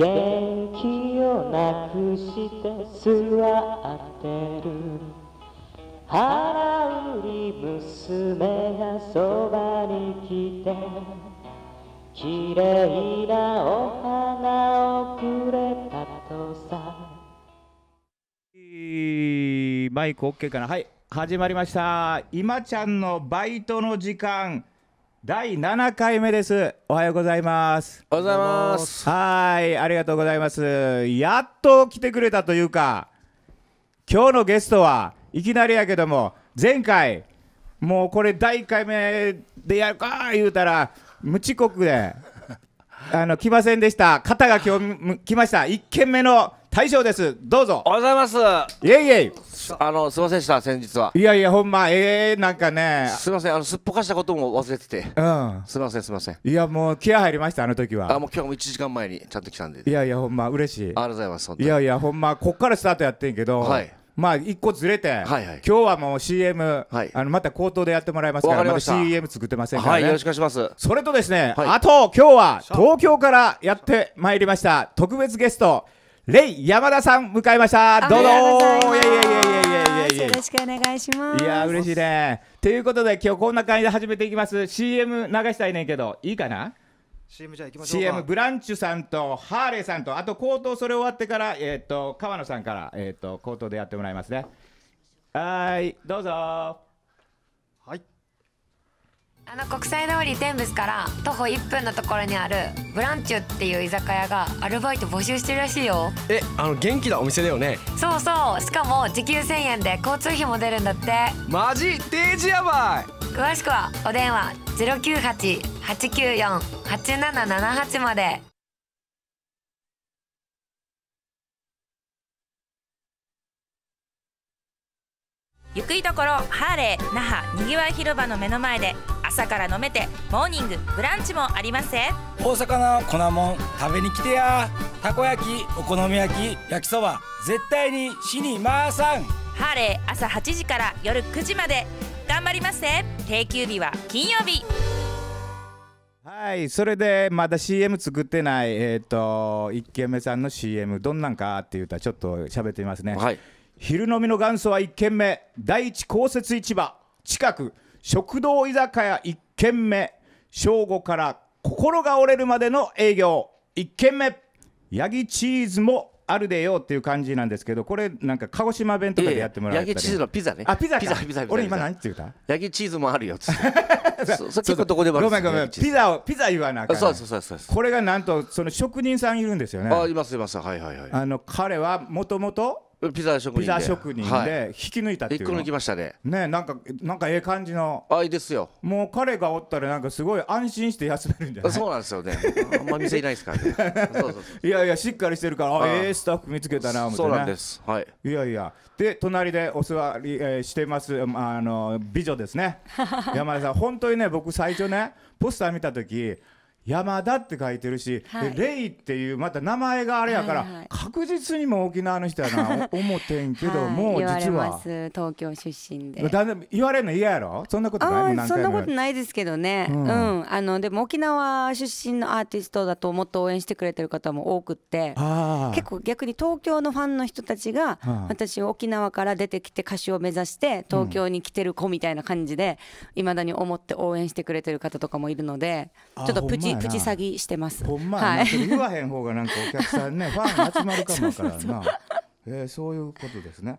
元気をなくして座ってる腹売り娘がそばに来て綺麗なお花をくれたとさマイク OK かなはい始まりました今ちゃんのバイトの時間第7回目です。おはようございます。おはようございます。はい、ありがとうございます。やっと来てくれたというか、今日のゲストはいきなりやけども、前回、もうこれ第1回目でやるか言うたら、無遅刻で、あの、来ませんでした。方が今日来ました。1軒目の大将です。どうぞ。おはようございます。イェイイェイ。あのすみませんでした先日はいやいやほんまええー、なんかねすみませんあのすっぽかしたことも忘れててうんすみませんすみませんいやもう気合入りましたあの時はあもう今日も1時間前にちゃんと来たんでいやいやほんま嬉しいありがとうございますいやいやほんまこっからスタートやってんけどはいまあ一個ずれて、はいはい、今日はもう CM、はい、あのまた口頭でやってもらいますから、まだ CM 作ってませんから、ね、はい、よろしくお願いします。それとですね、はい、あと今日は東京からやってまいりました特別ゲストレイ山田さん迎えました。どうぞ。いいやいやいや。いよろしくお願いしますいや嬉しいねということで今日こんな感じで始めていきます CM 流したいねんけどいいかな CM じゃ行きましょう CM ブランチュさんとハーレーさんとあと口頭それ終わってからえっ、ー、と川野さんからえっ、ー、と口頭でやってもらいますねはいどうぞあの国際通り天仏から徒歩1分のところにあるブランチュっていう居酒屋がアルバイト募集してるらしいよえあの元気なお店だよねそうそうしかも時給1000円で交通費も出るんだってマジデージやばい詳しくはお電話098-894-8778までゆくいところハーレー那覇にぎわい広場の目の前で朝から飲めてモーニングブランチもあります大阪の粉もん食べに来てやたこ焼きお好み焼き焼きそば絶対に死にまーさんハーレー朝8時から夜9時まで頑張りますね定休日は金曜日はいそれでまだ CM 作ってないえっ、ー、と一軒目さんの CM どんなんかって言うたらちょっと喋ってみますねはい昼飲みの元祖は1軒目第一公設市場近く食堂居酒屋1軒目正午から心が折れるまでの営業1軒目ヤギチーズもあるでよっていう感じなんですけどこれなんか鹿児島弁とかでやってもらったりヤギチーズのピザねあピザピザピザ俺今何て言うたヤギチーズもあるよっつって そそどこでもごめんごめんピザをピザ言わなあかんそうそうそうそうこれがなんとその職人さんいるんですよねあいますいますはいはいはいあの彼はもともとピザ職人で職人で引き抜いたっていうの、抜きましたねねなんかなんかええ感じのあいいですよもう彼がおったらなんかすごい安心して休めるんじゃないそうなんですよねあんま店いないですからねそうそういやいやしっかりしてるからええー、スタッフ見つけたなみたいなそうなんですはいいやいやで隣でお座り、えー、してますあの美女ですね山田さん本当にね僕最初ねポスター見た時山田って書いてるし、はい、レイっていうまた名前があれやから、確実にも沖縄の人やな 思ってんけど、もはい、実は東京出身でだ言われるの嫌やろそんなことないそんなことないですけどね、うん、うん、あのでも沖縄出身のアーティストだともっと応援してくれてる方も多くって結構逆に東京のファンの人たちが、私沖縄から出てきて歌手を目指して東京に来てる子みたいな感じでいま、うん、だに思って応援してくれてる方とかもいるのでちょっとプチチプチ詐欺してますほんま、はい、言わへん方がなんかお客さんね ファン集まるかもからなそえー、そういうことですね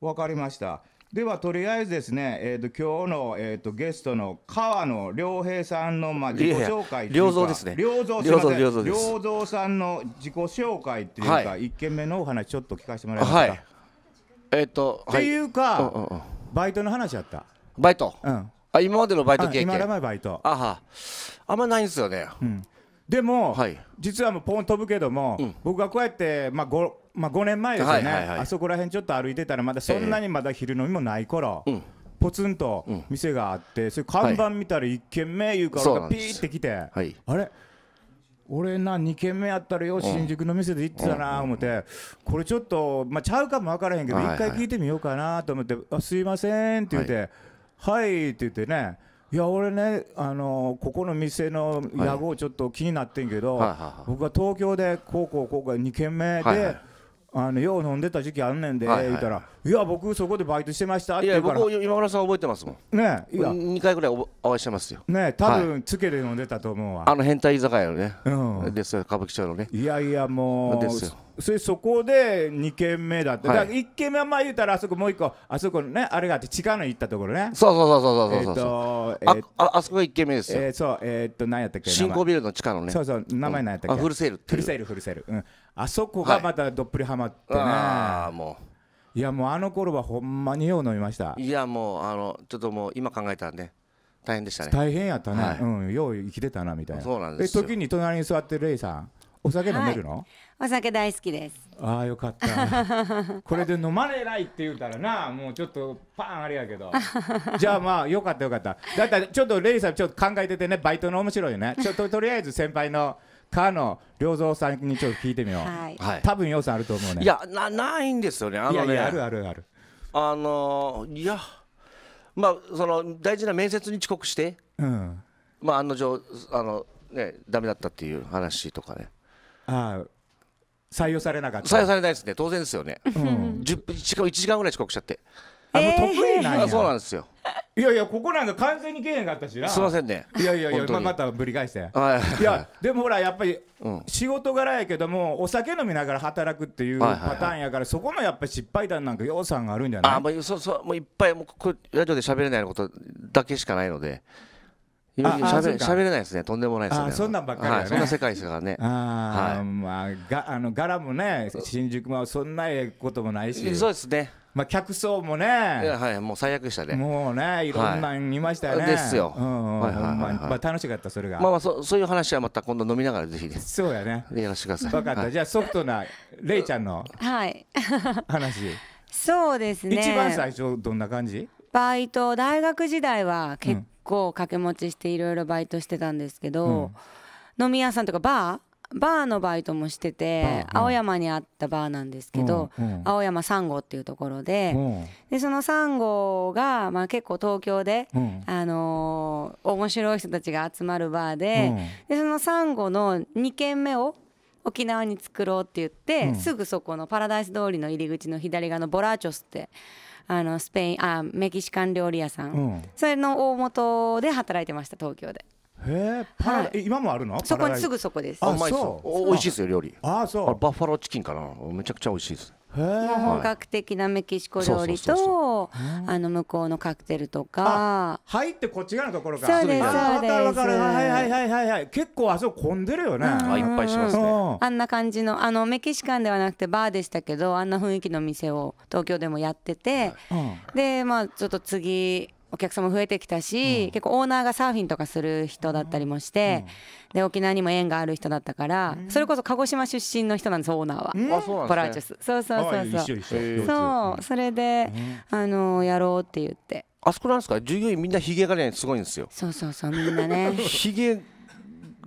わかりましたではとりあえずですね、えーと、今日の、えーと、ゲストの川野良平さんの、まあ、自己紹介良三ですね良三良三さんの自己紹介っていうか、はい、件目のお話ちょっと聞かせてもらえますか、はい、えー、っと、っていうか、うんバイトの話やったバイト、うん、あ今までのバイト経験今までのバイトあはあんまないんですよね、うん、でも、はい、実はもうポン飛ぶけども、うん、僕がこうやって、まあ5、まあ、5年前ですよね、はいはいはい、あそこら辺ちょっと歩いてたらまだそんなにまだ昼飲みもない頃、えー、ポツンと店があって、それ看板見たら1軒目いうから、ピーって来て、あれ俺な2軒目やったらよ新宿の店で行ってたな思ってこれちょっとまあちゃうかも分からへんけど一回聞いてみようかなと思って「あすいません」って言って「はい」って言ってねいや俺ねあのここの店の屋号ちょっと気になってんけど、僕は東京でこうこうこうこ2軒目で、はいはいあのよう飲んでた時期あんねんで、はいはい、言うたら「いや僕そこでバイトしてました」って言うからいや僕今村さん覚えてますもんねいや2回ぐらいお会いしてますよね多分つけて飲んでたと思うわ、あの変態居酒屋のね、うん、ですよ歌舞伎町のねいやいやもうですよそれそこで2軒目だって、はい、だから1軒目はまあ言うたらあそこもう1個あそこねあれがあって地下の行ったところねそうそうそうそうそうそうえー、っと、ああそこが1軒目ですよえー、そうえー、っと何やったっけ新興ビルの地下のねそうそう名前何やったっけ、うん、フルセールフルセールフルセールうんあそこがまたどっぷりはまってね、ああもういやもうあの頃はほんまによう飲みましたいやもうあのちょっともう今考えたらね大変でしたね大変やったね、はい、うんよう生きてたなみたいなそうなんです時に隣に座ってるレイさんお酒飲めるの、はい、お酒大好きですああよかった これで飲まれないって言うたらなもうちょっとパーンあれやけどじゃあまあよかったよかっただったらちょっとレイさんちょっと考えててねバイトの面白いよねちょっととりあえず先輩のかの良三さんにちょっと聞いてみよう、はい、多分要素あると思うねいやなないんですよねあのねいやあるあるあるあのー、いやまあその大事な面接に遅刻して、うん、まあ案の定あのねダメだったっていう話とかねああ採用されなかった採用されないですね当然ですよね、うん、10分しかも1時間ぐらい遅刻しちゃってあの得意なんや、えー、そうなんですよいやいやここなんか完全に経営があったしなすいませんねいやいやいや、ままたぶり返して、い、やでもほらやっぱり仕事柄やけどもお酒飲みながら働くっていうパターンやから、そこのやっぱり失敗談なんか予算があるんじゃないあもうそうそうもういっぱいもうこラジオで喋れないことだけしかないのでしゃべしゃべれないですね、とんでもないですね。そんなんばっかり、ねはい、そんな世界ですからね。あ、はい、まあ、が、あの、柄もね、新宿もそんなこともないし。そうですね。まあ、客層もね、はい、もう最悪でしたね。もうね、いろんな見ましたよね。はい、ですよ。まあ、楽しかった、それが。まあ、まあ、そ、そういう話はまた今度飲みながら、ぜひ。そうやね。やらせてください。分かった、はい、じゃあ、ソフトな、れいちゃんの。はい。話。そうですね。一番最初、どんな感じ。バイト、大学時代は、結構掛け持ちして、いろいろバイトしてたんですけど。うん、飲み屋さんとか、バー。バーのバイトもしてて、青山にあったバーなんですけど、青山サンゴっていうところで,、でそのサンゴが、まあ、結構東京で、あの面白い人たちが集まるバーで,、でそのサンゴの2軒目を沖縄に作ろうって言って、すぐそこのパラダイス通りの入り口の左側のボラーチョスってあのスペインあメキシカン料理屋さん、それの大元で働いてました東京で。へえ、パラ、はい、今もあるの？そこにすぐそこです。あ、そう。美味しいですよ料理。あ、そう。バッファローチキンかな。めちゃくちゃ美味しいです。もう本格的なメキシコ料理とあの向こうのカクテルとか入ってこっち側のところからそうですそうです分かるはいはいはいはいはい結構あそこ混んでるよねあいっぱいしますねあんな感じのあのメキシカンではなくてバーでしたけどあんな雰囲気の店を東京でもやってて、はい、でまあちょっと次お客様増えてきたし、うん、結構オーナーがサーフィンとかする人だったりもして、うん、で沖縄にも縁がある人だったから、うん、それこそ鹿児島出身の人なんですオーナーは、うん、ポラーチュス、そうそうそうそうそうそれで、あのやろうって言ってあそこなんですか従業員みんなひげがねすごいんですよそうそうそうみんなねひげ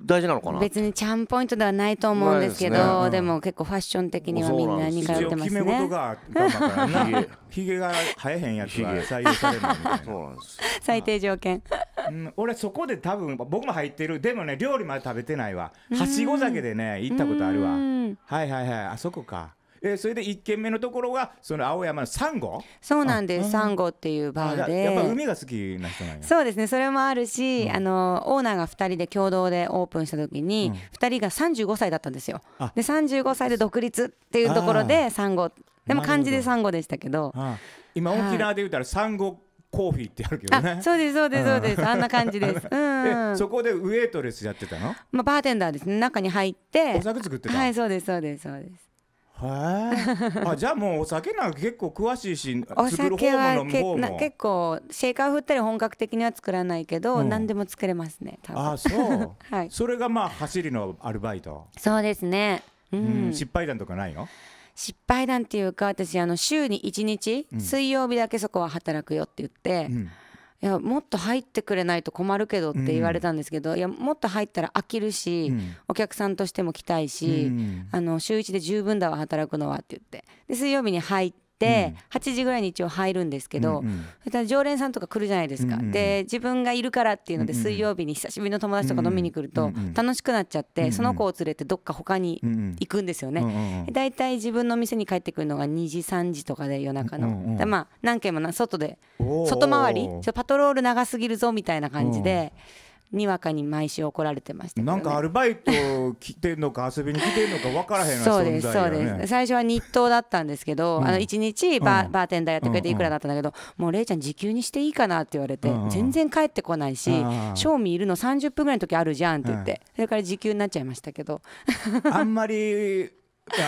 大事なのかな別にちゃんポイントではないと思うんですけど、ねうん、でも結構ファッション的にはみんなに通ってますね決め事が頑張っひげ が生えへんやつが採用されるみ最低条件うん、俺そこで多分僕も入ってるでもね料理まで食べてないわはしご酒でね行ったことあるわはいはいはいあそこかえー、それで1軒目のところがその青山のサンゴそうなんですサンゴっていうバーでやっぱ海が好きな人なんやそうですねそれもあるし、うん、あのオーナーが2人で共同でオープンした時に、うん、2人が35歳だったんですよで35歳で独立っていうところでサンゴでも漢字でサンゴでしたけど今沖縄で言ったらサンゴコーヒーってあるけどね。そうですそうですそうです。あんな感じです。うん。そこでウエイトレスやってたの？まあバーテンダーですね。中に入って。お酒作ってはいそうですそうですそうです。はい。あ、じゃあもうお酒なんか結構詳しいし、お酒は結構シェイカー振ったり本格的には作らないけど、うん、何でも作れますね。多分あ、そう。はい。それがまあ走りのアルバイト。そうですね。うん、うん、失敗談とかないの？失敗談っていうか私あの週に1日、うん、水曜日だけそこは働くよって言って、うん、いやもっと入ってくれないと困るけどって言われたんですけど、うん、いやもっと入ったら飽きるし、うん、お客さんとしても来たいし、うん、あの週1で十分だわ働くのはって言ってで水曜日に入って。、う8時ぐらいに一応入るんですけど、常連さんとか来るじゃないですか、で自分がいるからっていうので水曜日に久しぶりの友達とか飲みに来ると楽しくなっちゃって、その子を連れてどっか他に行くんですよね、だいたい自分の店に帰ってくるのが2時3時とかで夜中の、まあ何軒もな外で外回りちょパトロール長すぎるぞみたいな感じで。にわかに毎週怒られてました、ね、なんかアルバイト来てんのか遊びに来てんのか分からへんそうですそうです最初は日当だったんですけど、うん、あの1日バー,、バーテンダーやってくれていくらだったんだけど、うんうん、もうれいちゃん時給にしていいかなって言われて、うん、全然帰ってこないし賞味いるの30分ぐらいの時あるじゃんって言って、それから時給になっちゃいましたけどあんまり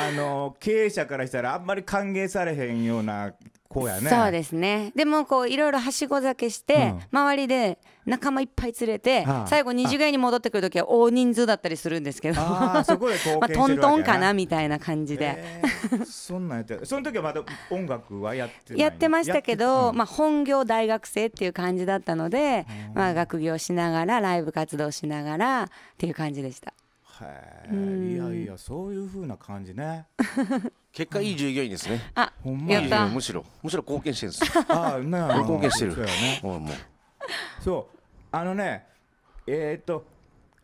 あの経営者からしたらあんまり歓迎されへんようなこうやねそうですねでもこういろいろはしご酒して、周りで仲間いっぱい連れて、最後二次元に戻ってくる時は大人数だったりするんですけどこ まあ、トントンかなみたいな感じで、そんなんやってその時はまだ音楽はやってやってましたけど、まあ、本業大学生っていう感じだったので、まあ、学業しながらライブ活動しながらっていう感じでしたへえ、いやいやそういうふうな感じね 結果いい従業員ですね、あほんまっにむしろむしろ貢献してるんですああな 貢献してるそうねもうもうそうあのねえっ、と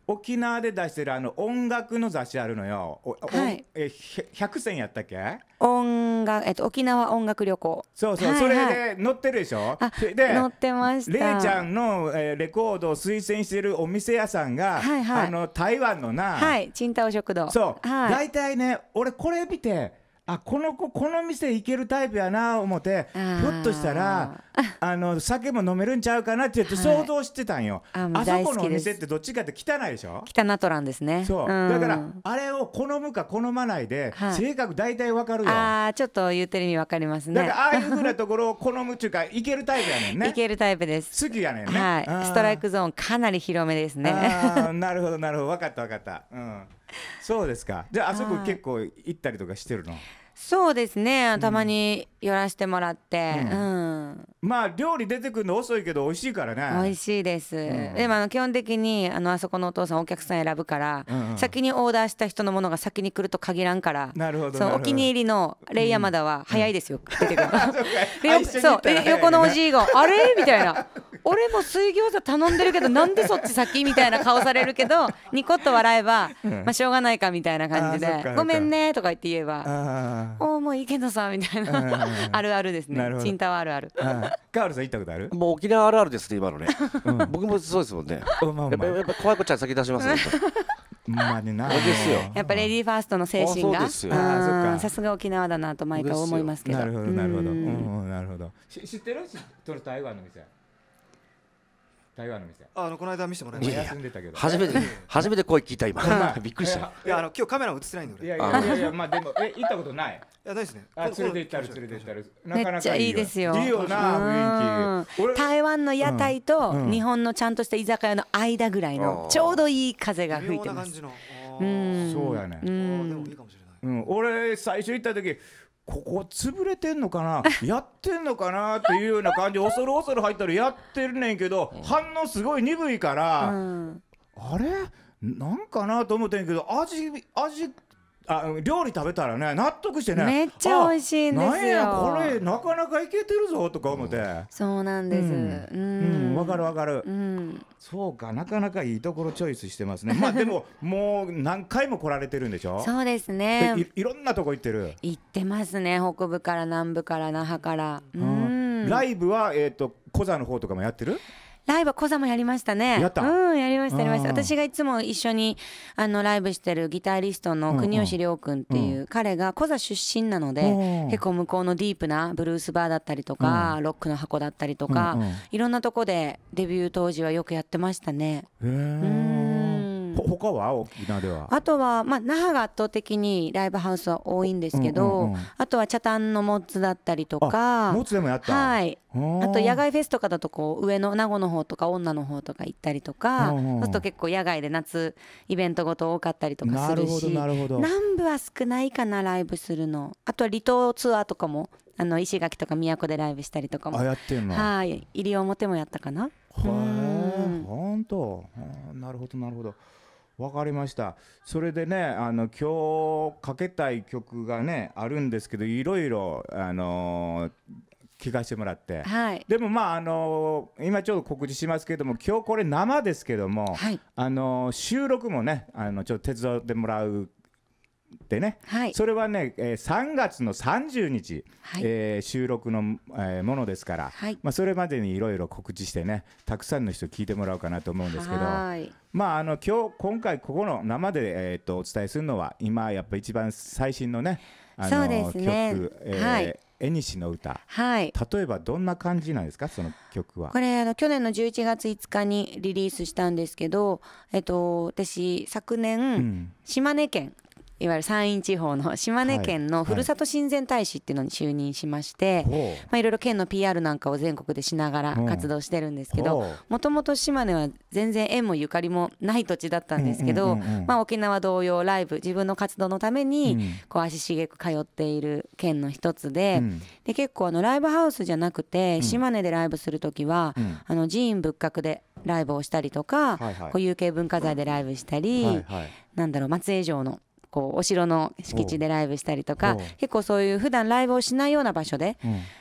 沖縄で出してるあの音楽の雑誌あるのよ。はい、え百選やったっけ？音楽えっと沖縄音楽旅行。そうそう、はいはい、それで載ってるでしょ。で載ってました。れいちゃんの、えー、レコードを推薦してるお店屋さんが、はいはい、あの台湾のな。はい。チンタオ食堂。そう。はい、大体ね、俺これ見て。あこの子この店行けるタイプやな思ってひょっとしたら あの酒も飲めるんちゃうかなって言って想像してたんよ、はい、あそこのお店ってどっちかって汚いでしょ汚トランですねそう、だからあれを好むか好まないで、はい、性格大体わかるよああちょっと言ってる意味わかりますねだからああいうふうなところを好むっていうか行けるタイプやねんね行けるタイプです好きやねんね、はい、ストライクゾーンかなり広めですねあなるほどなるほど分かった分かったうんそうですかじゃああそこ結構行ったりとかしてるのそうですねたまに寄らせてもらって、うん、まあ料理出てくるの遅いけど美味しいからね美味しいです、うん、でもあの基本的にあのあそこのお父さんお客さん選ぶから、うんうん、先にオーダーした人のものが先に来ると限らんからなるほどそうお気に入りのレイヤマダは早いですよ、出てくる そうで、横のおじいが「あれ?」みたいな「俺も水餃子頼んでるけどなんでそっち先?」みたいな顔されるけどニコッと笑えば、まあしょうがないかみたいな感じで「ごめんね」とか言って言えば。おおもういいけどさみたいなあるあるですねチンタワあるあるカールさん行ったことあるもう沖縄あるあるですね今のね、うん、僕もそうですもんねやっぱやっぱ怖い子ちゃん先出しますねまあねなですよやっぱレディーファーストの精神がさすが沖縄だなと毎回思いますけどなるほどなるほど、うん、なるほど知ってるトルタる台湾の店台湾の店あのこの間見せてもらいました休んでたけど初めて 初めて声聞いた今 びっくりしたいやあの今日カメラ映せないんでいやいやいやまあでもえ行ったことないいやないですねあ連れて行ったら連れて行ったらなかなかいいですよいいよな雰囲気台湾の屋台と日本のちゃんとした居酒屋の間ぐらいのちょうどいい風が吹いてますうんそうやねでもいいかもしれないうん俺最初行った時ここ潰れてんのかな やってんのかなっていうような感じ恐る恐る入ったらやってるねんけど、うん、反応すごい鈍いから、うん、あれなんかなと思ってんけど味味あ料理食べたらね納得してねめっちゃ美味しいんですよなんやこれなかなかいけてるぞとか思って、うん、そうなんですうんわ、かるわかる、うん、そうかなかなかいいところチョイスしてますねまあでも もう何回も来られてるんでしょそうですねいろんなとこ行ってる行ってますね北部から南部から那覇から、うん、ライブはえっ、ー、と小座の方とかもやってるライブはコザもやりましたね。やった。うん、やりました、やりました。私がいつも一緒に、あの、ライブしてるギタリストの国吉亮君っていう、彼がコザ出身なので、結構向こうのディープなブルースバーだったりとか、ロックの箱だったりとか、いろんなとこでデビュー当時はよくやってましたね。うん。他は沖縄ではあとは、まあ、那覇が圧倒的にライブハウスは多いんですけど、あとは茶炭のモッツだったりとかモッツでもやったはいあと野外フェスとかだとこう上の名護の方とか女の方とか行ったりとかそうすると結構野外で夏イベントごと多かったりとかするし南部は少ないかなライブするのあとは離島ツアーとかもあの石垣とか宮古でライブしたりとかもはい入表もやったかなへえ本当なるほどなるほどわかりましたそれでねあの今日かけたい曲がねあるんですけどいろいろあの聞かせてもらって、はい、でもまああのー、今ちょっと告知しますけども今日これ生ですけども、はい、あのー、収録もねあのちょっと手伝ってもらうでね、はい、それはね、えー、3月の30日、はい、えー、収録の、えー、ものですから、はい、まあ、それまでにいろいろ告知してねたくさんの人聞いてもらおうかなと思うんですけどまああの今日今回ここの生で、えーと、とお伝えするのは今やっぱ一番最新のねあの、ね、曲、えー、はいえにしの歌、はい、例えばどんな感じなんですかその曲はこれあの去年の11月5日にリリースしたんですけど、えっと、私昨年、うん、島根県いわゆる山陰地方の島根県のふるさと親善大使っていうのに就任しまして、まあ、いろいろ県の PR なんかを全国でしながら活動してるんですけどもともと島根は全然縁もゆかりもない土地だったんですけど、まあ、沖縄同様ライブ自分の活動のためにこう足しげく通っている県の一つで,、で結構あのライブハウスじゃなくて島根でライブする時は、あの寺院仏閣でライブをしたりとか、有形文化財でライブしたり、なんだろう松江城の。こうお城の敷地でライブしたりとか結構そういう普段ライブをしないような場所で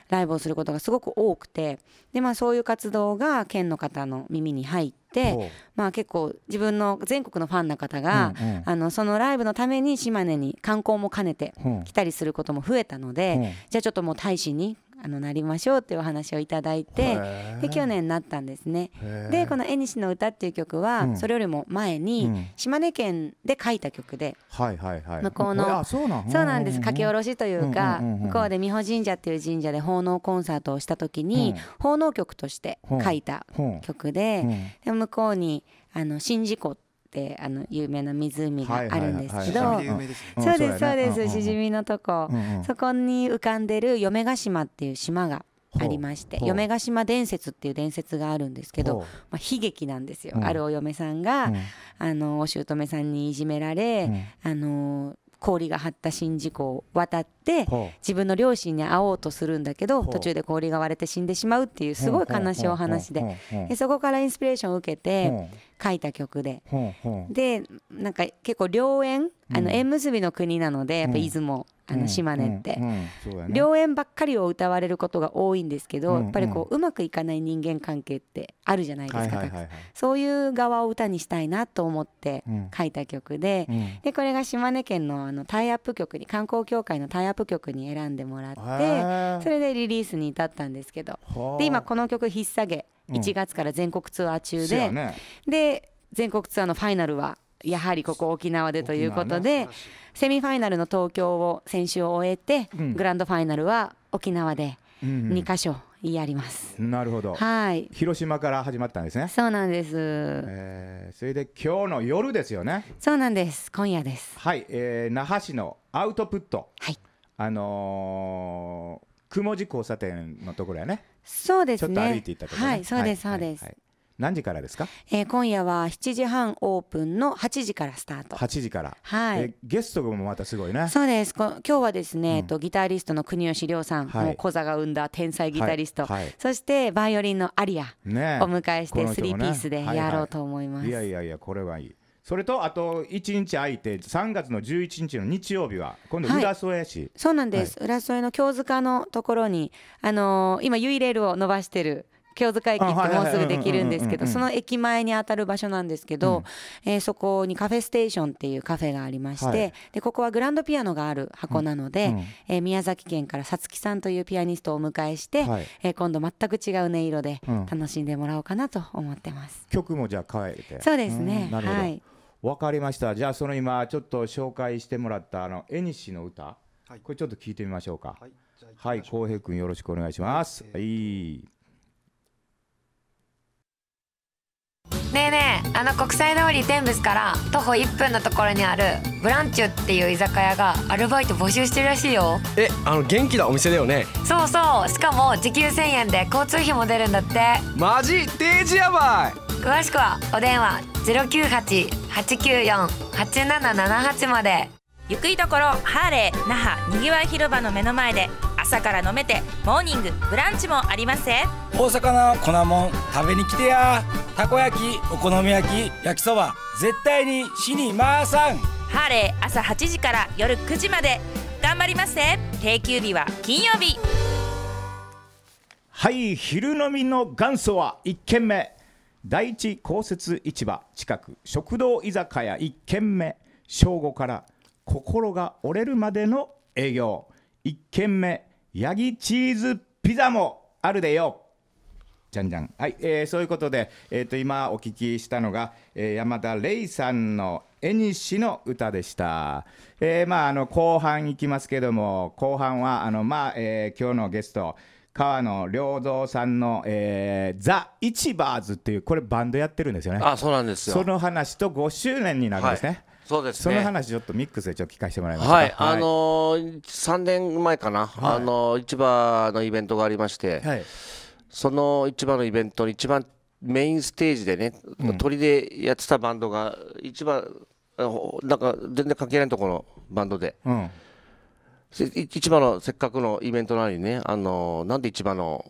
ライブをすることがすごく多くてで、まあ、そういう活動が県の方の耳に入って、まあ、結構自分の全国のファンの方が、あのそのライブのために島根に観光も兼ねて来たりすることも増えたので、じゃあちょっともう大使にあのなりましょうっていうお話をいただいてで去年なったんですね。でこの「縁しの歌」っていう曲は、うん、それよりも前に島根県で書いた曲で、向こうの、そうなんです書き下ろしというか、うんうんうん、向こうで美保神社っていう神社で奉納コンサートをした時に、奉納曲として書いた曲で,、で向こうにあの宍道湖ってあの有名な湖があるんですけど、そうですそうですしじみのとこ、そこに浮かんでる嫁ヶ島っていう島がありまして嫁ヶ島伝説っていう伝説があるんですけど、ま悲劇なんですよ、あるお嫁さんが、あのお姑さんにいじめられ、あの氷が張った宍道湖を渡って。って自分の両親に会おうとするんだけど途中で氷が割れて死んでしまうっていうすごい悲しいお話ででそこからインスピレーションを受けて書いた曲ででなんか結構良縁あの縁結びの国なのでやっぱ出雲あの島根って良縁ばっかりを歌われることが多いんですけどやっぱりこううまくいかない人間関係ってあるじゃないですかそういう側を歌にしたいなと思って書いた曲ででこれが島根県のあのタイアップ曲に観光協会のタイアップップ曲に選んでもらってそれでリリースに至ったんですけどで今この曲「引っ提げ」1月から全国ツアー中で、で全国ツアーのファイナルはやはりここ沖縄でということで、セミファイナルの東京を先週終えて、グランドファイナルは沖縄で2か所やります、なるほどはい広島から始まったんですねそうなんです、えー、それで今日の夜ですよねそうなんです今夜ですはい、えー、那覇市のアウトプットはいあのー、くもじ交差点のところやね。そうですね。ちょっと歩いていったところ、ね、はい、そうです、そうです。はい何時からですか、えー、今夜は七時半オープンの八時からスタート八時からはい、ゲストもまたすごいねそうですこ今日はですね、うん、えっと、ギタリストの国吉亮さん、はい、もう小座が生んだ天才ギタリスト、はいはい、そしてバイオリンのアリア、ね、お迎えしてスリーピースでやろうと思います、ねはいはい、いやいやいやこれはいいそれとあと1日空いて3月の11日の日曜日は今度浦添市、はい、そうなんです、はい、浦添の京塚のところに、あのー、今ユイレールを伸ばしてる京塚駅ってもうすぐできるんですけどその駅前にあたる場所なんですけど、うん、えー、そこにカフェステーションっていうカフェがありまして、はい、でここはグランドピアノがある箱なので、うんうん、えー、宮崎県からさつきさんというピアニストをお迎えして、はい、えー、今度全く違う音色で楽しんでもらおうかなと思ってます、曲もじゃあ変えてそうですねはいわかりましたじゃあその今ちょっと紹介してもらったあの「えにしの歌、はい」これちょっと聞いてみましょうかはい浩、はい、平君よろしくお願いします、はい、ねえねえあの国際通り天仏から徒歩1分のところにあるブランチュっていう居酒屋がアルバイト募集してるらしいよえあの元気なお店だよねそうそうしかも時給1000円で交通費も出るんだってマジ定時やばい詳しくはお電話ゼロ九八八九四八七七八までゆくいところハーレー那覇にぎわい広場の目の前で朝から飲めてモーニングブランチもあります大阪の粉もん食べに来てやたこ焼きお好み焼き焼きそば絶対に死にま回さんハーレー朝8時から夜9時まで頑張りますね定休日は金曜日はい昼飲みの元祖は1軒目第一公設市場近く食堂居酒屋1軒目正午から心が折れるまでの営業1軒目ヤギチーズピザもあるでよじゃんじゃんはい、えー、そういうことで、えーと、今お聞きしたのが、えー、山田玲さんの「縁西の歌」でした、えー、まあ、あの後半いきますけども後半はあの、まあえー、今日のゲスト川野良三さんの、えー、ザ・イチバーズっていうこれバンドやってるんですよねあそうなんですよその話と5周年になるんですね、はい、そうです、ね、その話ちょっとミックスでちょっと聞かせてもらいますはい、はい、あのー、3年前かな、はい、あのー、市場のイベントがありまして、はい、その市場のイベントに一番メインステージでね、うん、鳥でやってたバンドが一番なんか全然関係ないところのバンドで、うん、市場のせっかくのイベントなのにね、あのなんで市場の、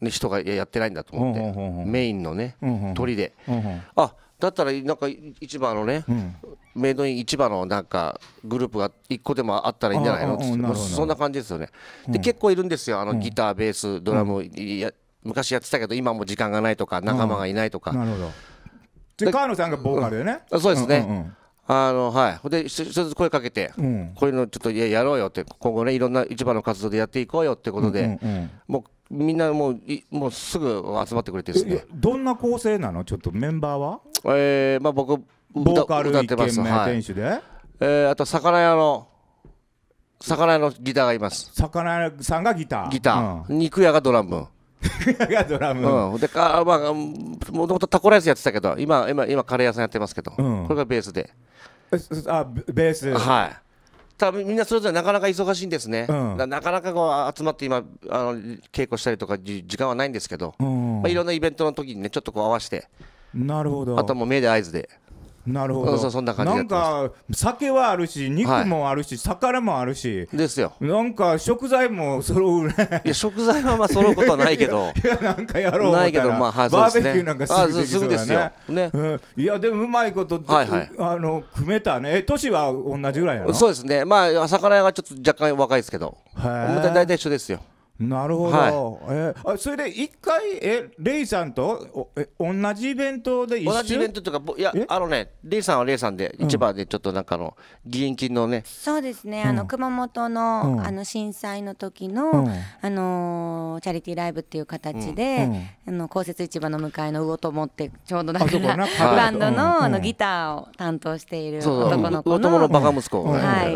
ね、人がやってないんだと思って、うんうん、メインのね、うんうん、鳥で、うんうん、あだったらなんか市場のね、うん、メイドイン市場のなんかグループが1個でもあったらいいんじゃないのって、うん、そんな感じですよね。で、結構いるんですよ、あのギター、ベース、ドラムや、昔やってたけど、今も時間がないとか、仲間がいないとか。なるほどで川野さんがボーカルでね、そうですね、うんうんうんあのはいで一つ声かけて、うん、こういうのちょっとやろうよって今後ねいろんな市場の活動でやっていこうよってことで、うんうんうん、もうみんなもういもうすぐ集まってくれてですねどんな構成なのちょっとメンバーはえー、まあ僕ボーカル歌ってます、はい、店主で、えー、あと魚屋の魚屋のギターがいます魚屋さんがギターギター、うん、肉屋がドラムがドラム、うん、でかまあもともとタコライスやってたけど今今今カレー屋さんやってますけど、うん、これがベースであベースはい多分みんなそれぞれなかなか忙しいんですね、うん、なかなかこう集まって今あの稽古したりとか時間はないんですけど、うん、まあ、いろんなイベントの時にねちょっとこう合わせてなるほどあともう目で合図でなるほどそんな感じなんか酒はあるし肉もあるし、はい、魚もあるしですよなんか食材も揃うねいや食材はまあ揃うことはないけど いやなんかやろうないけどまあ、はい、バーベキューなんかすぐできそうだねね、うん、いやでもうまいこと、はいはい、あの組めたね年は同じぐらいやろそうですねまあ魚屋がちょっと若干若いですけど大体一緒ですよなるほど、はい、えあそれで一回えレイさんとおえ同じイベントで一緒同じイベントというかいやあのねレイさんはレイさんで、市場でちょっとなんかの議員金のねそうですね、あの熊本のうん、あの震災の時の、あのー、チャリティーライブっていう形で、あの公設市場の向かいの魚友ってちょうどだから、ね、バンドの,、あのギターを担当している男の子の魚友のバカ息子、はい、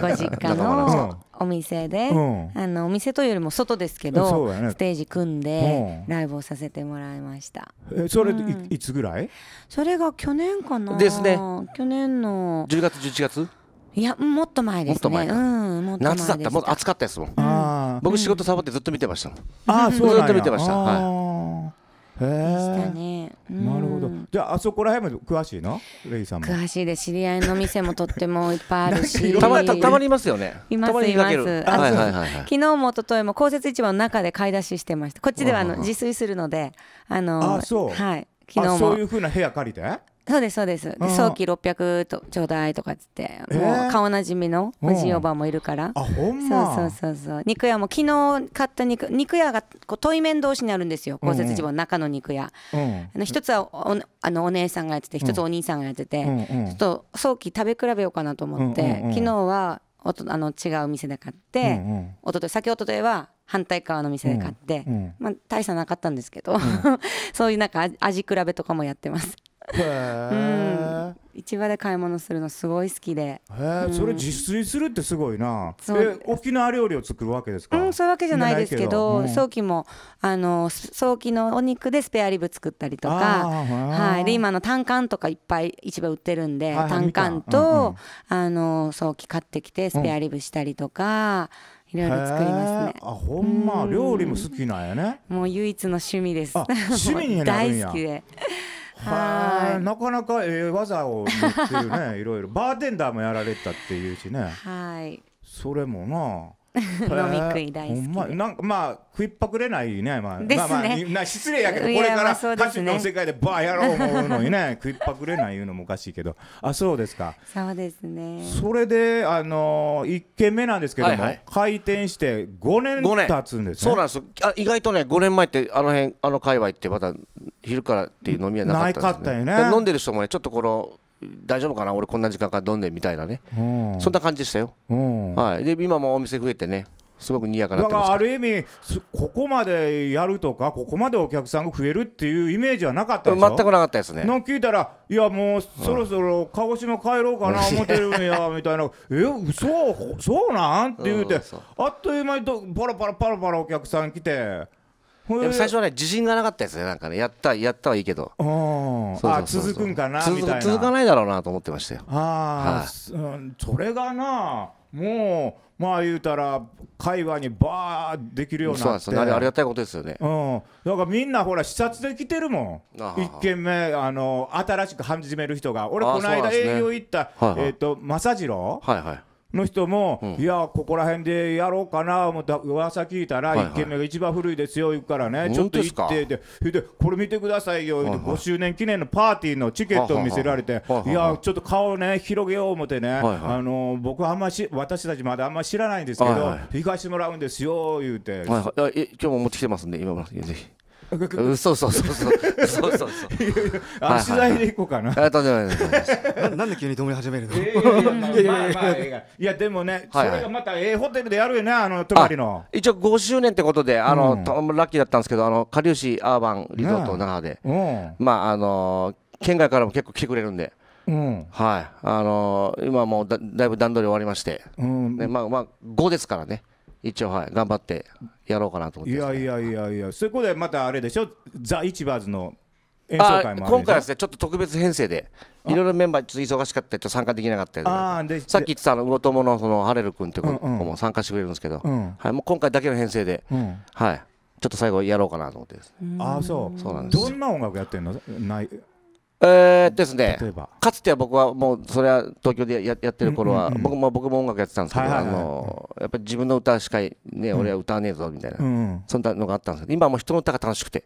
ご実家のお店で、うん、あのお店というよりも外ですけど、ね、ステージ組んで、ライブをさせてもらいましたえそれ、うん、いつぐらいそれが去年かなですね去年の1月11月いやもっと前ですね、うん、夏だったもっと暑かったですもん、僕仕事サボってずっと見てましたああそうずっと見てましたはいしたなるほどじゃああそこら辺も詳しいなレイさんも詳しいで知り合いの店もとってもいっぱいあるしたまたたまりますよねいますいます昨日も一昨日も公設市場の中で買い出ししてましたこっちではあの自炊するのであのはい昨日もそういうふうな部屋借りてそうですそうですで早期600とちょうだいとかっつって、えー、もう顔なじみのおじいおばもいるから、うん、あほんまそうそうそうそう肉屋も昨日買った肉肉屋がこう対面同士にあるんですよ公設地方の中の肉屋、うん、あの一つはおあのお姉さんがやってて一つお兄さんがやってて、うん、ちょっと早期食べ比べようかなと思って、うんうんうん、昨日はおとあの違う店で買って、うんうん、おととい先おとといは反対側の店で買って、うんうん、まあ、大差なかったんですけど、そういうなんか味比べとかもやってますうん、市場で買い物するのすごい好きでそれ自炊するってすごいなえ沖縄料理を作るわけですかうんそういうわけじゃないですけど早期もあの早期のお肉でスペアリブ作ったりとかはいで今の単管とかいっぱい市場売ってるんで単管とあの早期買ってきてスペアリブしたりとか、いろいろ作りますね。あ、ほんま、料理も好きなんやね。もう唯一の趣味です。趣味になるんや。大好きで。はいなかなかええ技を持ってるね いろいろバーテンダーもやられたっていうしねはいそれもな 飲み食い大好きま、なんかまあ食いっぱくれないね,、まあ、まあ失礼やけどこれから歌手の世界でバーやろう思うのにね 食いっぱくれないいうのもおかしいけどあそうですかそうですねそれであのー、1軒目なんですけども、はい開店して5年経つんです、そうなんですあ意外とね5年前ってあの辺あの界隈ってまだ昼からっていう飲み屋なかったよね飲んでる人もねちょっとこの大丈夫かな俺こんな時間から飲んでみたいなね、うん、そんな感じでしたよ、うん、はい、で今もお店増えてねすごくにやかなだからある意味ここまでやるとかここまでお客さんが増えるっていうイメージはなかったでしょ全くなかったですねなん聞いたらいやもうそろそろ鹿児島帰ろうかな思ってるんや みたいなえ嘘そうなんって言うて、うん、あっという間にどパラパラパラパラお客さん来て最初はね自信がなかったですねなんかねやったやったはいいけどあ続くんかなみたいな続かないだろうなと思ってましたよああ、はい、それがなもうまあ言うたら会話にバーできるようになってありがたいことですよね、うん、だからみんなほら視察できてるもん一軒目あの新しく始める人が俺この間営業行った、ねはいはい、えーと、と正次郎、はいはいの人も、いや、ここら辺でやろうかな思った噂聞いたら、1軒目が一番古いですよ、言うからね、ちょっと行ってで、で、これ見てくださいよ、5周年記念のパーティーのチケットを見せられて、いや、ちょっと顔ね、広げよう思ってね、あの僕はあんまし、私たちまだあんま知らないんですけど、行かしてもらうんですよ、言うて。はいはい、今日も持ってきてますんで、今村さん、ぜひ。そうそうそうそうそうそうそう足台 でいこうかな、はいはい、なんで急に止め始めるの いやでもね、それがまたええホテルでやるよねあの泊まりの一応5周年ってことであの、うラッキーだったんですけどあの下う市アーバンリゾート那覇で、うまああの県外からも結構来てくれるんでうはい、あの今もうだだいぶ段取り終わりまして、うね、まあまあ5ですからね、一応はい頑張ってやろうかなと思って、ね、いやいやいやいやそこでまたあれでしょザ・イチバーズの演奏会も今回はですねちょっと特別編成でいろいろメンバーちょっと忙しかったり参加できなかったりとかさっき言ってたあの魚友のそのハレル君って子も参加してくれるんですけど、うん、はい、もう今回だけの編成で、うん、はいちょっと最後やろうかなと思ってです、ああそうそうなんですどんな音楽やってんのないえー、ですね、かつては僕はもうそれは東京でややってる頃は、僕も僕も音楽やってたんですけど、あのやっぱり自分の歌しかね、俺は歌わねえぞみたいな、そんなのがあったんですけど今はもう人の歌が楽しくて。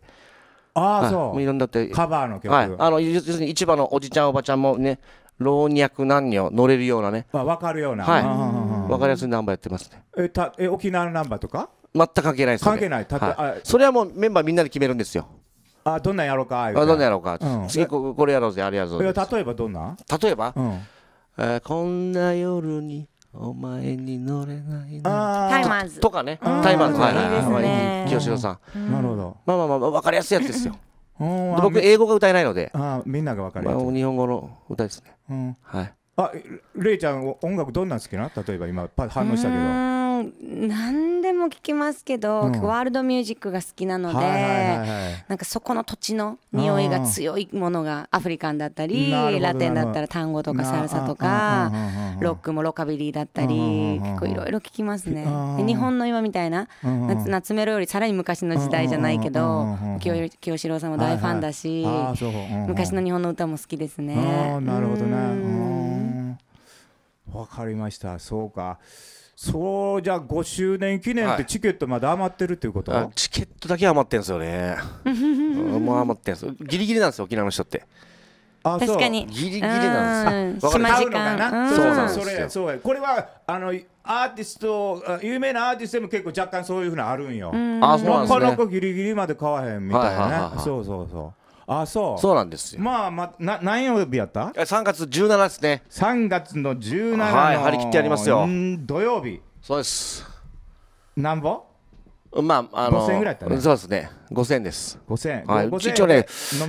ああ、そうもういろんなってカバーの曲、はい、あの要するに市場のおじちゃんおばちゃんもね老若男女乗れるようなね、まあ、分かるようなはい分かりやすいナンバーやってますねえたえ沖縄のナンバーとか全く関係ないです、関係ないた、はい、それはもうメンバーみんなで決めるんですよあどんなんやろうかあどんなんやろうか、うん、次ここれやろうぜあれやろうぜ例えばどんな例えば、うん、えこんな夜にお前に乗れないなタイマーズとかねタイマーズはいはいはい清志郎さんなるほどまあまあまあ分かりやすいやつですよ僕英語が歌えないのであみんなが分かりやつ、まあ、日本語の歌ですね、うん、はいあれいちゃん音楽どんなん好きな例えば今反応したけど何でも聞きますけど、うん、ワールドミュージックが好きなので、はいはいはい、なんかそこの土地の匂いが強いものがアフリカンだったりラテンだったら単語とかサルサとかロックもロカビリーだったり結構いろいろ聞きますね。日本の今みたいな夏メロよりさらに昔の時代じゃないけど清志郎さんも大ファンだし昔の日本の歌も好きですね。なるほどね分かりましたそうかそうじゃあ5周年記念ってチケットまだ余ってるっていうこと、はい、チケットだけ余ってんすよね もう余ってんすギリギリなんですよ沖縄の人ってあ確かにギリギリなんですよ分かるうな、ん、そうなんですよそうこれはあのアーティスト有名なアーティストでも結構若干そういうふうなあるんよあそうなんですねなかなかギリギリまで買わへんみたいなね、そうそうそうあそうそうなんですよまあ、ま、な何曜日やった ?3 月17ですね3月の17はい張り切ってやりますよ土曜日そうですなんぼまあ、あの5000ぐらいだったね。そうですね。5000円です。5000円。はい、一応ね、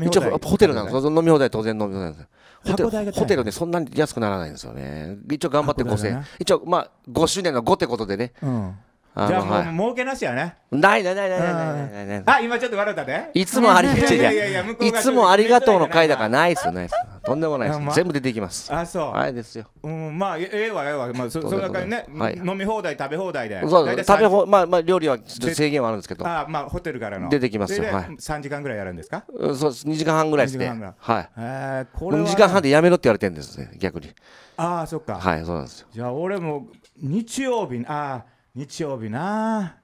一応ホテルなんです。飲み放題当然飲み放題です。ホテルホテルね、そんなに安くならないんですよね。一応頑張って5000円。一応、まあ、5周年の5ってことでね。うんじゃあもう、はい、儲けなしやねないないないないないないないあ今ちょっと笑ったでいつもありがとういつもありがとうの回だからないっすよないですとんでもないっす、ま、全部出てきますあそうはいですようんまあええわええわまあそそれからね、はい、飲み放題食べ放題でそう食べ放まあまあ料理は制限はあるんですけどあまあホテルからの出てきますよはい三時間ぐらいやるんですかそう二時間半ぐらいしてはいええこれ二時間半でやめろって言われてるんですね逆にああそっかはいそうなんですよじゃあ俺も日曜日ああ日曜日な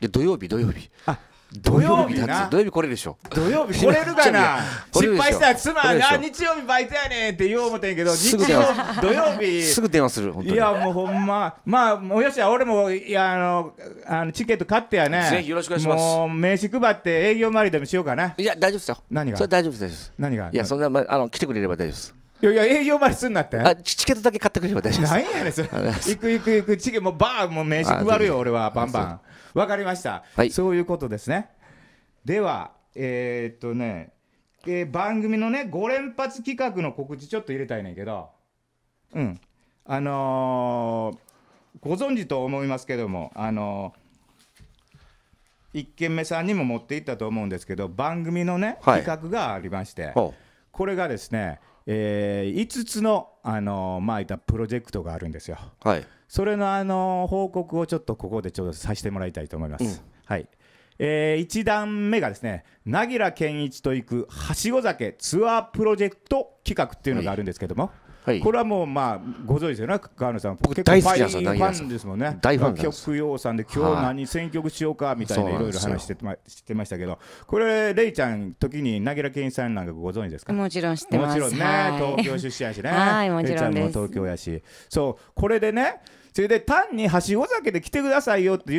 で土曜日土曜日あ土曜日だ土曜日来れるでしょ土曜日来れるかな失敗したら妻が日曜日バイトやねんって言おう思ってんけど日曜土曜日すぐ電話するいやもうほんままあもよしや俺もいやあのあのチケット買ってやねぜひよろしくお願いしますもう名刺配って営業回りでもしようかないや大丈夫ですよ何がそれ大丈夫です何がいやそんなまあの来てくれれば大丈夫ですいやいや営業まですんなってあチケットだけ買ってくれば大丈夫です何やねんそれ 行く行く行くチケもうバーもう名刺配るよ俺はバンバンわかりました、はい、そういうことですねではえー、っとね、えー、番組のね5連発企画の告知ちょっと入れたいねんけどうんあのー、ご存知と思いますけどもあのー1軒目さんにも持っていったと思うんですけど番組のね、はい、企画がありまして、これがですねえー、5つの、あのー、まあ、いたプロジェクトがあるんですよ。はい、それの、あの報告をちょっとここでちょっとさせてもらいたいと思います。うん、はいえー、1段目がですね、なぎら健一と行くはしご酒ツアープロジェクト企画っていうのがあるんですけども、はいはい、これはもうまあご存知ですよね川野さん僕大好ファイですよ大ファンですもんね大ファン楽曲要さんで今日何選曲しようかみたいないろいろ話してましてましたけどこれれいちゃん時になぎらけんさんなんかご存知ですかもちろん知ってますもちろんね、はい、東京出身やしね はいもちろんです東京やしそうこれでねそれで単にはしご酒で来てくださいよってい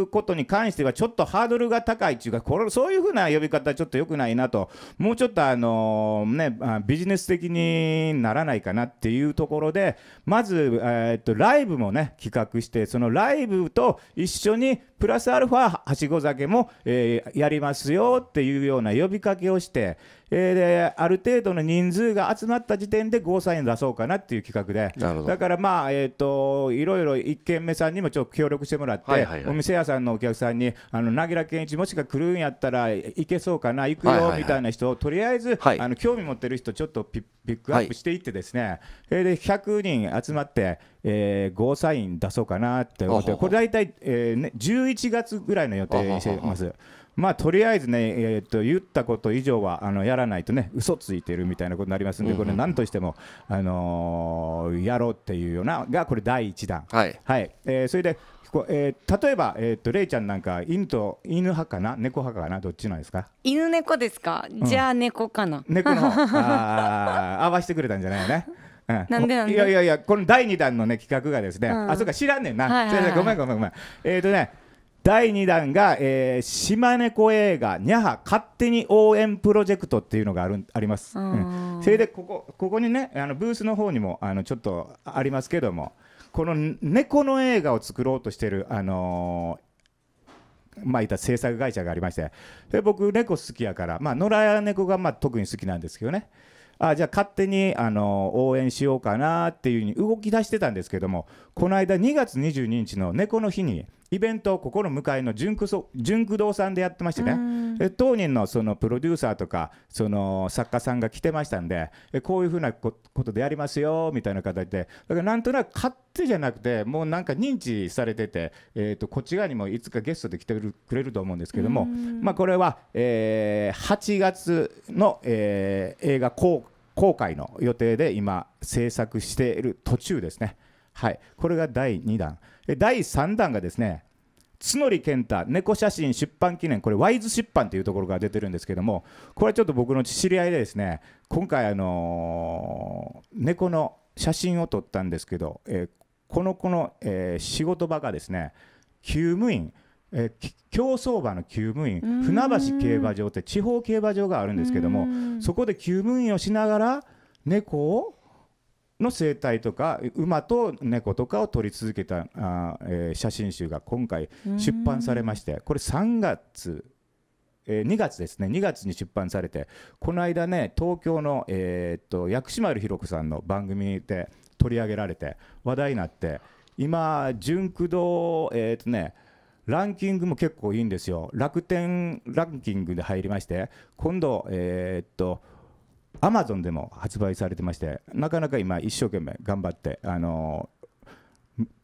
うことに関してはちょっとハードルが高いというかこれそういうふうな呼び方ちょっと良くないなともうちょっとあのねビジネス的にならないかなっていうところでまず、えっとライブもね企画してそのライブと一緒にプラスアルファはしご酒も、えー、やりますよっていうような呼びかけをして、えー、である程度の人数が集まった時点でゴーサイン出そうかなっていう企画でだからまあ、えーと、いろいろ1軒目さんにもちょっと協力してもらって、はいはいはい、お店屋さんのお客さんにあのなぎら健一もしか来るんやったら行けそうかな行くよみたいな人を、はいはい、とりあえず、はい、あの興味持ってる人ちょっとピックアップしていってですね、はい、えー、で100人集まって。えー、ゴーサイン出そうかなって思って、これ大体、えーね、11月ぐらいの予定にしてます。まあとりあえずね、えーと、言ったこと以上はあのやらないとね、嘘ついてるみたいなことになりますんで、これ、なんとしても、あのー、やろうっていうようなが、これ、第1弾、はい、はい、えー、それで、こえー、例えば、えーと、れいちゃんなんか、犬と犬派かな、猫派かな、どっちなんですか犬猫ですか、じゃあ、猫かな。猫の あ合わせてくれたんじゃないよね。なんでなんでいやいやいやこの第2弾のね企画がですね、あそうか知らんねんな、はいはいはい、ごめんごめんごめんえっ、ー、とね第2弾が、えー、島猫映画「にゃは勝手に応援プロジェクト」っていうのがあるあります、うん、それでここここにねあのブースの方にもあのちょっとありますけどもこの猫の映画を作ろうとしてるあのーまあ、いた制作会社がありましてで僕猫好きやから、まあ、野良猫がまあ特に好きなんですけどねあじゃあ勝手にあの応援しようかなっていうふうに動き出してたんですけどもこの間2月22日の猫の日にイベントをここの向かいの純駆純動さんでやってましてね、当人のそのプロデューサーとかその作家さんが来てましたんでこういうふうなことでやりますよみたいな形でだからなんとなく勝手じゃなくてもうなんか認知されてて、えー、とこっち側にもいつかゲストで来てくれると思うんですけども、まあ、これは、えー、8月の、えー、映画公開の予定で今制作している途中ですね。はい、これが第2弾。第3弾がですね角健太猫写真出版記念これワイズ出版というところが出てるんですけどもこれはちょっと僕の知り合いでですね今回あの猫の写真を撮ったんですけど、えこの子の、え仕事場がですね厩務員え競走馬の厩務員船橋競馬場って地方競馬場があるんですけどもそこで厩務員をしながら猫をの生態とか馬と猫とかを撮り続けたあ、えー、写真集が今回出版されましてこれ3月えー、2月ですね2月に出版されてこの間ね東京の、えー、っと薬師丸ひろ子さんの番組で取り上げられて話題になって今純駆動えー、っとねランキングも結構いいんですよ楽天ランキングで入りまして今度えー、っとアマゾンでも発売されてましてなかなか今一生懸命頑張ってあの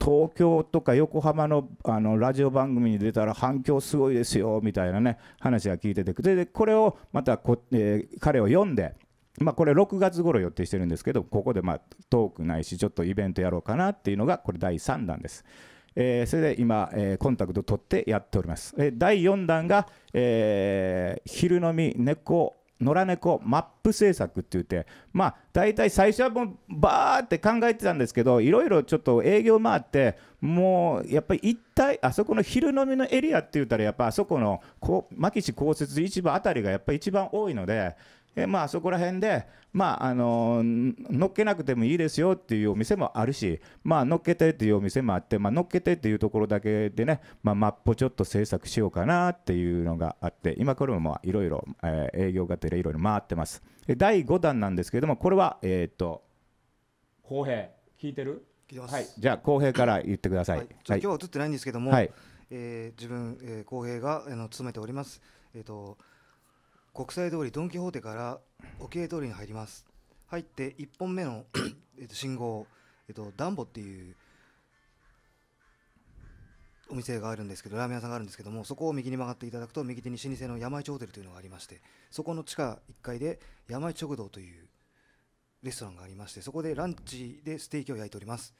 東京とか横浜のあのラジオ番組に出たら反響すごいですよみたいなね話が聞いててでこれをまたこ、えー、彼を読んで、まあ、これ6月頃予定してるんですけどここでまあトークないしちょっとイベントやろうかなっていうのがこれ第3弾です。えー、それで今、えー、コンタクト取ってやっております。え第4弾が、え昼飲み猫野良猫マップ制作って言って、まあ、大体最初はもうバーって考えてたんですけどいろいろちょっと営業回ってもうやっぱり一体あそこの昼飲みのエリアって言ったらやっぱあそこの牧師公設市場あたりがやっぱり一番多いのでえまあそこら辺で、まああの乗っけなくてもいいですよっていうお店もあるし、まあ、乗っけてっていうお店もあって、まあ、乗っけてっていうところだけでね、まあ、マップをちょっと制作しようかなっていうのがあって今これもいろいろ営業がてでいろいろ回ってます第5弾なんですけれどもこれはえっ、ー、と公平聞いてるはい、じゃあ公平から言ってください、はい、今日は映ってないんですけども、はい、えー、自分、えー、公平があの勤めておりますえっ、ー、と国際通りドン・キホーテから沖江通りに入ります入って1本目の えと信号、えっと、ダンボっていうお店があるんですけどラーメン屋さんがあるんですけどもそこを右に曲がっていただくと右手に老舗の山市ホテルというのがありましてそこの地下1階で山市食堂というレストランがありましてそこでランチでステーキを焼いております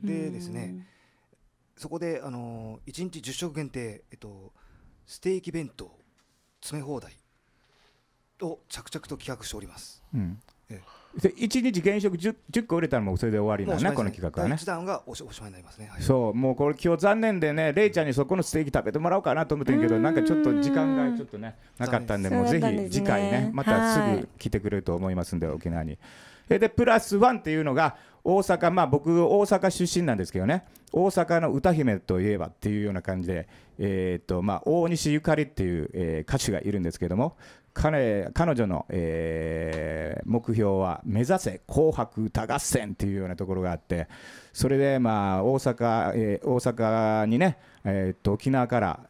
でですねそこで、あのー、1日10食限定、えっと、ステーキ弁当詰め放題を着々と企画しております。うんえ1日原職 10, 10個売れたらもうそれで終わりなんだ、ね、この企画はね。1弾がおしおしまいになりますね、はい、そう、もうこれ、今日残念でね、れいちゃんにそこのステーキ食べてもらおうかなと思ってるけど、んなんかちょっと時間がちょっとね、なかったんで、もうぜひ次回ね、またすぐ来てくれると思いますんで、沖縄に。で、プラスワンっていうのが、大阪、まあ、僕、大阪出身なんですけどね、大阪の歌姫といえばっていうような感じで、えーとまあ、大西ゆかりっていう、えー、歌手がいるんですけども、彼彼女の、えー、目標は目指せ紅白歌合戦っていうようなところがあってそれで、まあ、大阪、えー、大阪にね、えー、っと沖縄から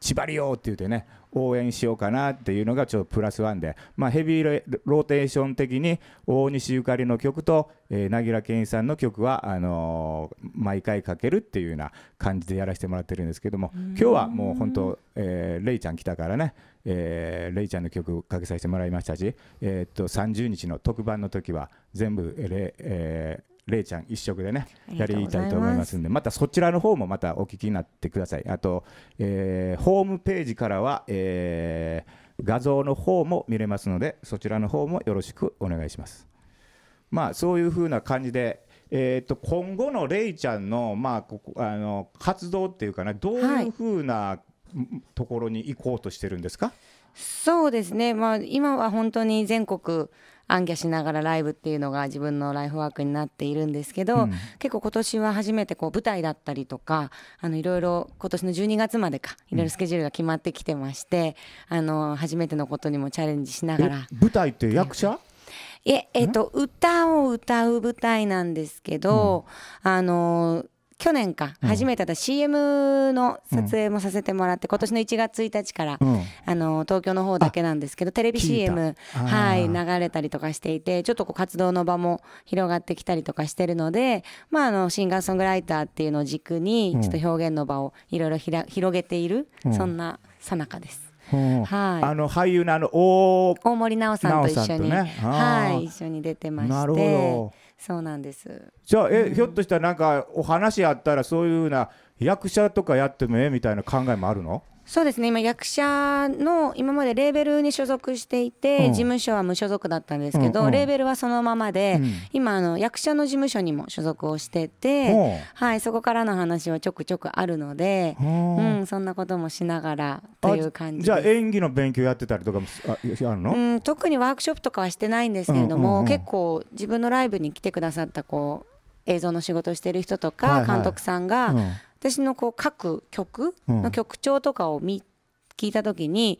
千葉利用って言ってね応援しようかなっていうのがちょっとプラスワンで、まあ、ヘビーローテーション的に大西ゆかりの曲と、えー、なぎら健一さんの曲はあのー、毎回かけるっていうような感じでやらせてもらってるんですけども今日はもう本当、えー、レイちゃん来たからねえー、レイちゃんの曲をかけさせてもらいましたし、えー、っと30日の特番の時は全部レ、えーレイちゃん一色でねやりたいと思いますのでまたそちらの方もまたお聞きになってくださいあと、えー、ホームページからは、えー、画像の方も見れますのでそちらの方もよろしくお願いしますまあそういうふうな感じでえーと、今後のレイちゃんの,、まあ、ここあの活動っていうかなどういうふうな、ところに行こうとしてるんですかそうですね、まあ、今は本当に全国暗記しながらライブっていうのが自分のライフワークになっているんですけど、うん、結構今年は初めてこう舞台だったりとかあのいろいろ今年の12月までかいろいろスケジュールが決まってきてまして、うん、あの初めてのことにもチャレンジしながら舞台って役者ええっと歌を歌う舞台なんですけど、うん、あの去年か、初めてだ CM の撮影もさせてもらって、うん、今年の1月1日から、うん、あの東京の方だけなんですけどテレビ CM はい流れたりとかしていてちょっとこう活動の場も広がってきたりとかしてるので、まあ、あのシンガーソングライターっていうのを軸にちょっと表現の場をいろいろ広げている、うん、そんなさなかです。はい、あの俳優のあの大大森奈緒さんと一緒に、ね、はい一緒に出てまして。なるほどそうなんですじゃあえ、ひょっとしたらなんかお話あったらそういううな役者とかやってもええみたいな考えもあるのそうですね今役者の今までレーベルに所属していて、事務所は無所属だったんですけど、レーベルはそのままで、今あの役者の事務所にも所属をしてて、はい、そこからの話はちょくちょくあるので、うん、そんなこともしながらという感じじゃあ演技の勉強やってたりとかもあるの、うん、特にワークショップとかはしてないんですけれども、結構自分のライブに来てくださったこう映像の仕事をしてる人とか監督さんが、私のこう書く曲の曲調とかを見、聞いた時に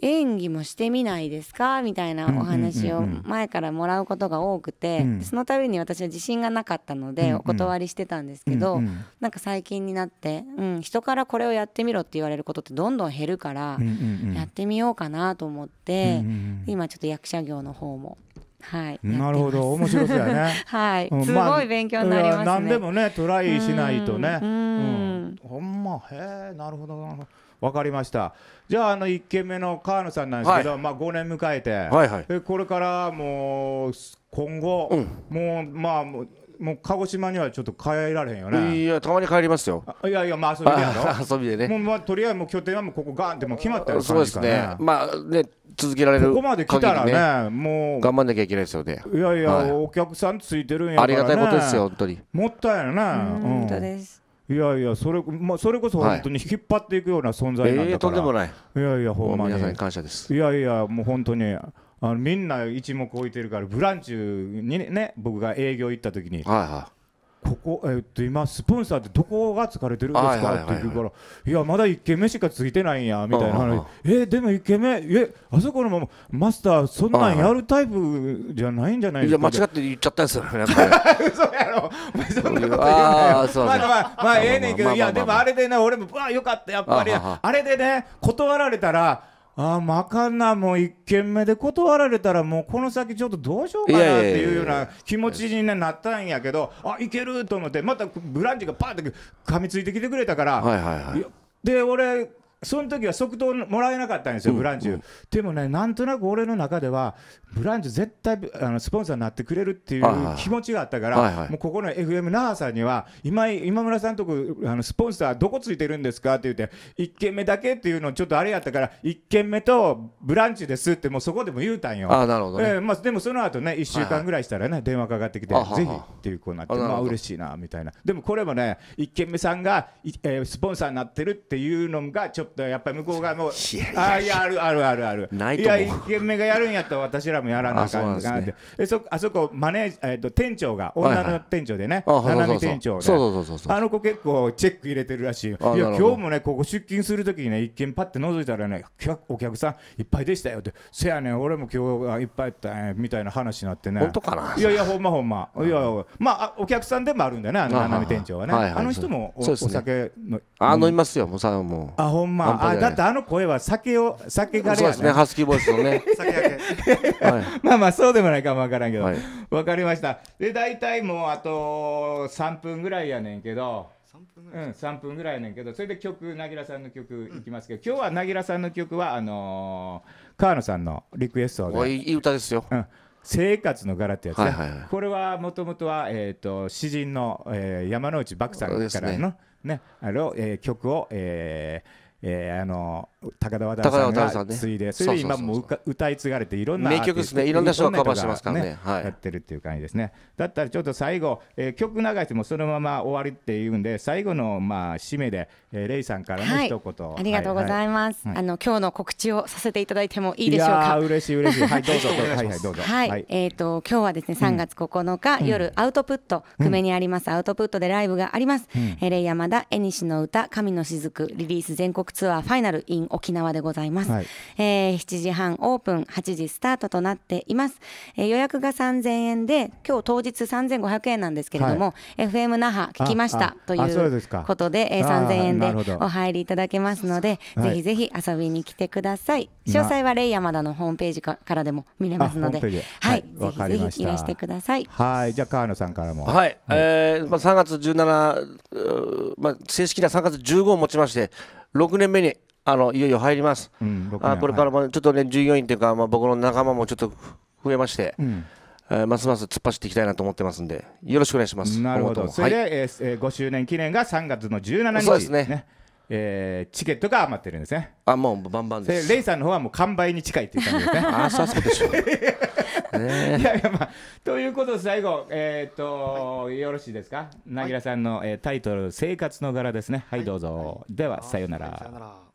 演技もしてみないですかみたいなお話を前からもらうことが多くて、その度に私は自信がなかったのでお断りしてたんですけど、なんか最近になって、うん、人からこれをやってみろって言われることってどんどん減るから、やってみようかなと思って、今ちょっと役者業の方もはい、なるほど面白そうやね はい、うん、すごい勉強になりますね、まあ、何でもねトライしないとねうん、ほんまへえなるほどなわかりましたじゃああの1軒目の河野さんなんですけど、はい、まあ5年迎えて、はいはい、これからもう今後、うん、もうまあもう鹿児島にはちょっと帰られへんよねいやたまに帰りますよいやいやまあ遊びでやろ 遊びでねもう、まあ、とりあえずもう拠点はもうここガンってもう決まったよ、ね、そうですねまあね続けられる、ね、ここまで来たらねもう頑張んなきゃいけないですよねいやいや、はい、お客さんついてるんや、ね、ありがたいことですよ本当にもったいよね、本当ですいやいやそれ,、まあ、それこそ本当に引っ張っていくような存在なんだから、はいえー、とんでもないいやいやほんまに皆さんに感謝ですいやいやもう本当にあのみんな一目置いてるから「ブランチ」にね僕が営業行った時に、はいはいここ、えっと、今、スポンサーってどこが疲れてるんですかって言うから、いや、まだ1軒目しかついてないんや、みたいな話、えでも1軒目、え、あそこのままマスター、そんなんやるタイプじゃないんじゃないですかいや、間違って言っちゃったんですよ、嘘やろ、そんなこと言うなよ。まあ、まあ、まあ、ええねんけど、いや、でもあれでね、俺も、わあ、よかった、やっぱり、あれでね、断られたら、あマカナも1軒目で断られたらもうこの先ちょっとどうしようかなっていうような気持ちになったんやけどあいけると思ってまたブランチがパーって噛みついてきてくれたから、はいはいはい、で俺その時は即答もらえなかったんですよ、ブランチュ、でもね、なんとなく俺の中では、ブランチュ絶対あのスポンサーになってくれるっていう気持ちがあったから、はいはい、もうここの FM 那覇さんには、今今村さんとこあのスポンサー、どこついてるんですかって言って、1軒目だけっていうの、ちょっとあれやったから、1軒目とブランチですって、もうそこでも言うたんよ。あなるほど、ね、えー、まあ、でもその後ね、1週間ぐらいしたらね、はいはい、電話かかってきて、ぜひっていう子になって、あまあ嬉しいなみたいな。でもこれもね、1軒目さんが、えー、スポンサーになってるっていうのが、ちょっととやっぱり向こう側もあいやあるあるあるあるないといや1軒目がやるんやったら私らもやらなあかんなってあそ、ね,、あそこマネージ、えー、と店長が女の店長でね、はいはい、店長あの子結構チェック入れてるらしいいや今日もねここ出勤するときにね一軒パッて覗いたらねお客さんいっぱいでしたよってせやねん俺も今日がいっぱいやったねみたいな話になってね本当かないやいやほんまほんま、いやまあお客さんでもあるんだよねあの七海店長はね、はいはい、あの人もお,、お酒のあ飲みますよもうさもうあほんままあ、あだってあの声は酒を酒がれや、ね、そうですねハスキーボイスのね はい、まあまあそうでもないかもわからんけど、はい、わかりましたで大体もうあと3分ぐらいやねんけどうん、3分ぐらいやねんけどそれで曲なぎらさんの曲いきますけど、うん、今日はなぎらさんの曲はあのー、川野さんのリクエストでいい歌ですよ、うん生活の柄ってやつね、はいはいはい、これはもともとは、えと、詩人の、えー、山之内漠さんからの、ねね、あのえー、曲を、えー、えー、あの高田和田さんが継いで、ね、それで今も歌い継がれていろんな名曲ですねいろんな人がカバーしてますからね、ねはい、やってるっていう感じですねだったらちょっと最後、えー、曲流してもそのまま終わりっていうんで最後のまあ締めで、えー、レイさんからの一言、はい、ありがとうございます、はい、あの今日の告知をさせていただいてもいいでしょうか嬉しい嬉しいはいどうぞはいはいどうぞはいえっ、ー、と今日はですね3月9日、うん、夜アウトプット、久米にありますアウトプットでライブがあります、うん、えー、レイ山田え西の歌神の雫リリース全国ツアーファイナル in 沖縄でございます、はい、えー、7時半オープン8時スタートとなっています、えー、予約が3000円で今日当日3500円なんですけれども、はい、FM 那覇聞きましたということでで、えー、3000円でお入りいただけますので、ぜひぜひ遊びに来てください詳細はレイヤマダのホームページからでも見れますのではい、ぜひぜひいらしてくださいはいじゃあ川野さんからもはい、はい、えー、まあ、3月17、まあ、正式な3月15をもちまして6年目にあのいよいよ入ります、うん、あこれからもちょっとね、従業員というか、まあ、僕の仲間もちょっと増えまして。うんえー、ますます突っ走っていきたいなと思ってますんで、よろしくお願いします。なるほど。それで、はい、えー、5周年記念が3月の17日、そうですね。えー、チケットが余ってるんですね。あもうバンバンです。レイさんの方はもう完売に近いっていう感じですね。あそうそうでしょう。ね、いやいやまあということで最後えっ、ー、と、はい、よろしいですか。なぎらさんの、はい、えー、タイトル生活の柄ですね。はい、どうぞ。はい、ではさよなら。さよなら。